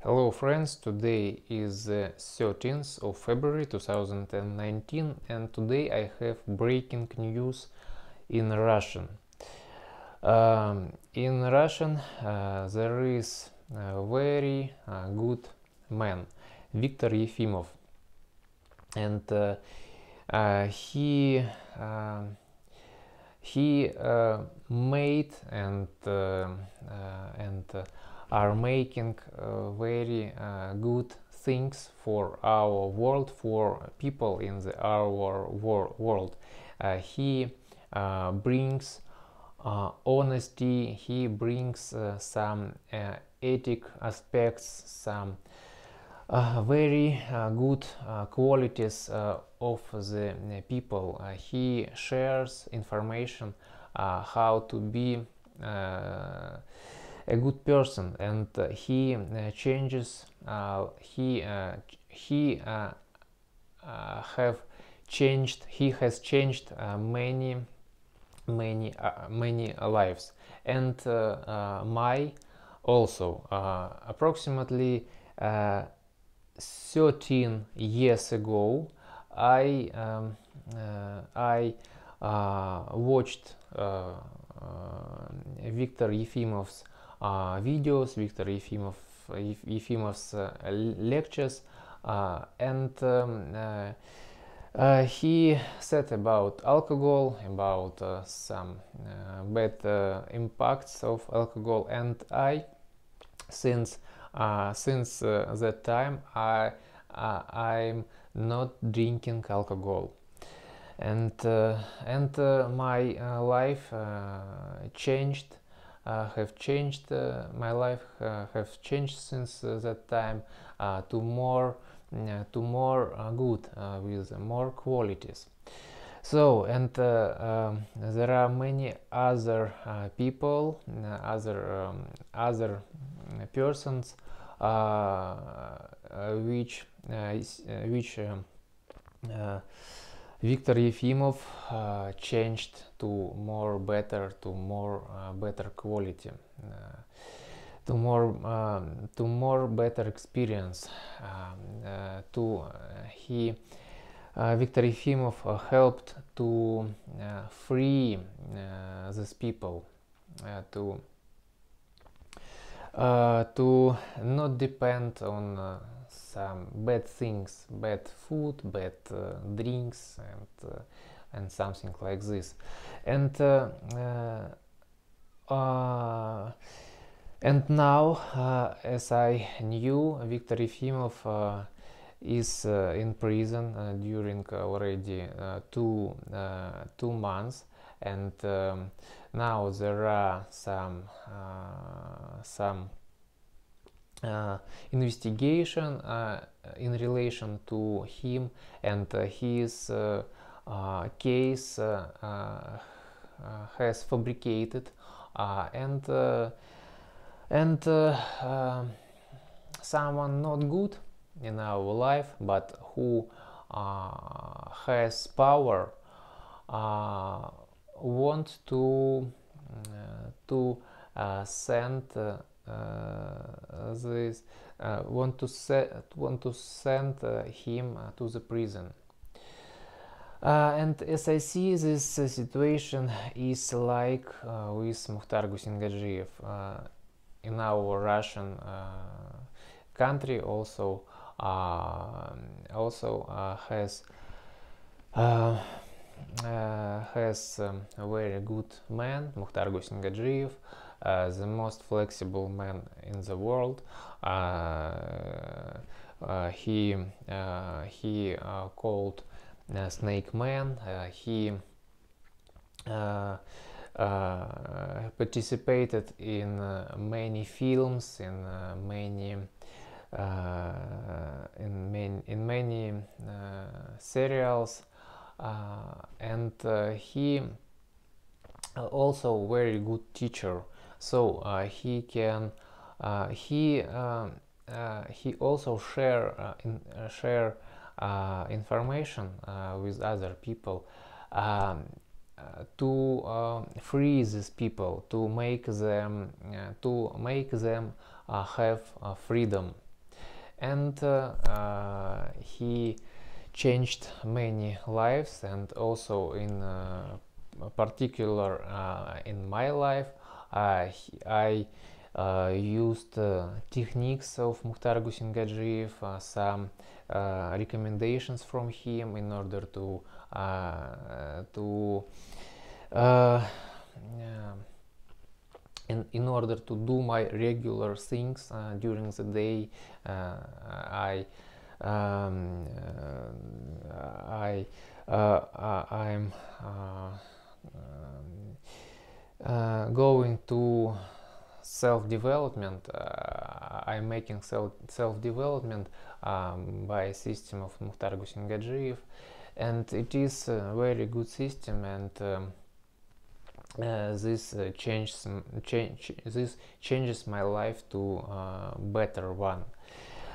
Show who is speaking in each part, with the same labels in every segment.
Speaker 1: Hello friends, today is uh, the 13th of February 2019 and today I have breaking news in Russian. Um, in Russian uh, there is a very uh, good man, Viktor Yefimov. And uh, uh he um, he uh, made and and are making uh, very uh, good things for our world, for people in the, our wor world. Uh, he brings honesty, he brings some ethic aspects, some uh, very uh, good uh, qualities of the people. he shares information how to be a good person and uh, he uh, changes uh, he he have changed he has changed many many many lives and my also approximately 13 years ago I um, uh, I uh, watched uh, Viktor Yefimov's videos, Victor Efimov, Efimov's lectures, and um, uh, he said about alcohol, about uh, some uh, bad impacts of alcohol, and I, since since that time, I I'm not drinking alcohol, and and my life changed uh, have changed uh, my life uh, have changed since that time to more mm, to more good with more qualities so and uh, um, there are many other uh, people other um, other mm, persons which which um, Victor Yefimov uh, changed to more better, to more uh, better quality, uh, to more э, to more better experience. to he Victor Yefimov helped to free these people to to not depend on some bad things, bad food, bad uh, drinks, and uh, and something like this, and uh, and now, as I knew, Viktor Efimov is uh, in prison uh, during uh, already two two months and um, now there are some some uh, investigation uh, in relation to him and uh, his э, case has fabricated and and someone not good in our life but who uh, has power uh, want to mm, to send this uh, uh, want to set want to send uh, him to the prison. and as I see, this situation is like with Mukhtar Gusingajiyev in our Russian country also uh, also uh, has uh, has um, a very good man Mukhtar Gusingajiyev uh, the most flexible man in the world. Uh, uh, he he called Snake Man. he participated in many films, in many in many in many serials, and he also very good teacher so uh, he can uh, he um, uh, he also share in, share information with other people um, to uh, free these people to make them uh, to make them uh, have freedom and he changed many lives and also in particular in my life I used techniques of Mukhtar Gusingadjiyev, some recommendations from him in order to э, to э, э, in, in order to do my regular things uh, during the day uh, I um, uh, I I am uh, going to self-development, uh, I'm making self-development um, by a system of Muhtar Gusingajiyev and it is a very good system and um, uh, this uh, changes change this changes my life to uh, better one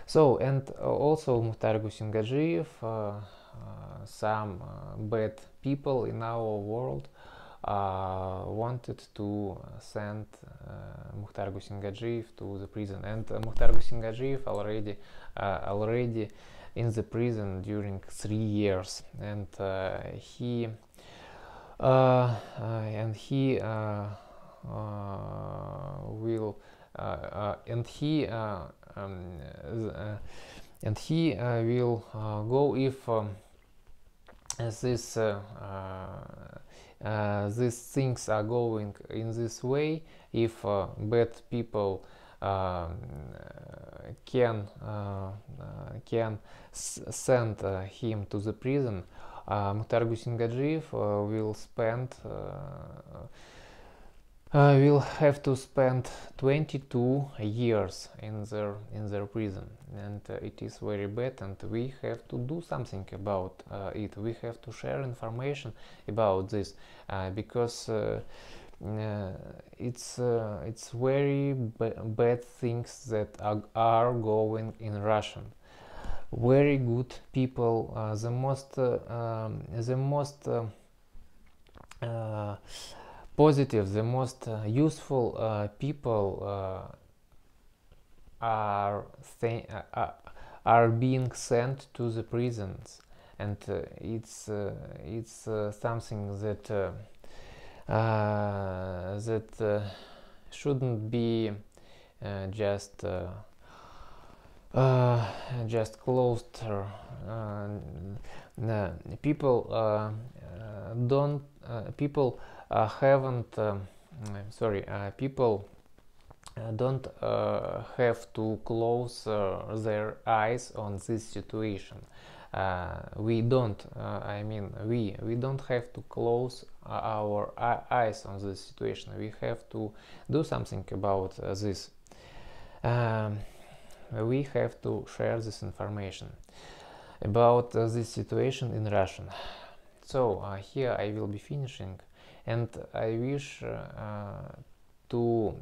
Speaker 1: so and also Muhtar Gusingajiyev uh, uh, some uh, bad people in our world uh, wanted to send uh, Mukhtar Gusingajiv to the prison, and uh, Mukhtar Gusingajiv already uh, already in the prison during three years, and uh, he and he will and he um, and he will go if um, this uh, these things are going in this way if uh, bad people um, uh, can can send him to the prison Muhtar Gusingadjiyev will spend uh, will have to spend 22 years in their in their prison and uh, it is very bad and we have to do something about uh, it we have to share information about this uh, because uh, uh, it's it's very bad things that are, are, going in Russian very good people the most um, the most positive, the most uh, useful uh, people uh, are, uh, uh, are being sent to the prisons, and uh, it's it's something that that shouldn't be just. just closed. people don't. people uh, haven't uh, mm, sorry uh, people don't have to close their eyes on this situation uh, we don't uh, i mean we we don't have to close our eyes on this situation we have to do something about uh, this um, we have to share this information about this situation in russian so here i will be finishing and I wish uh, to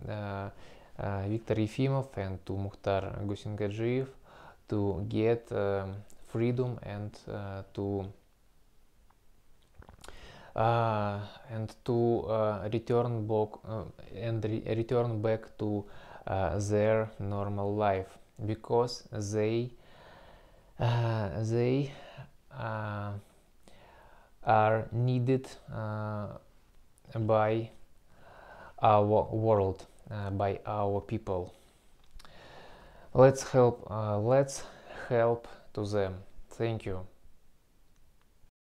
Speaker 1: Viktor uh, Efimov uh, and to Mukhtar Gusingajiyev to get freedom and to uh, and to uh, return back uh, and re return back to their normal life because they they are needed by our world, uh, by our people. Let's help, uh, let's help to them. Thank you.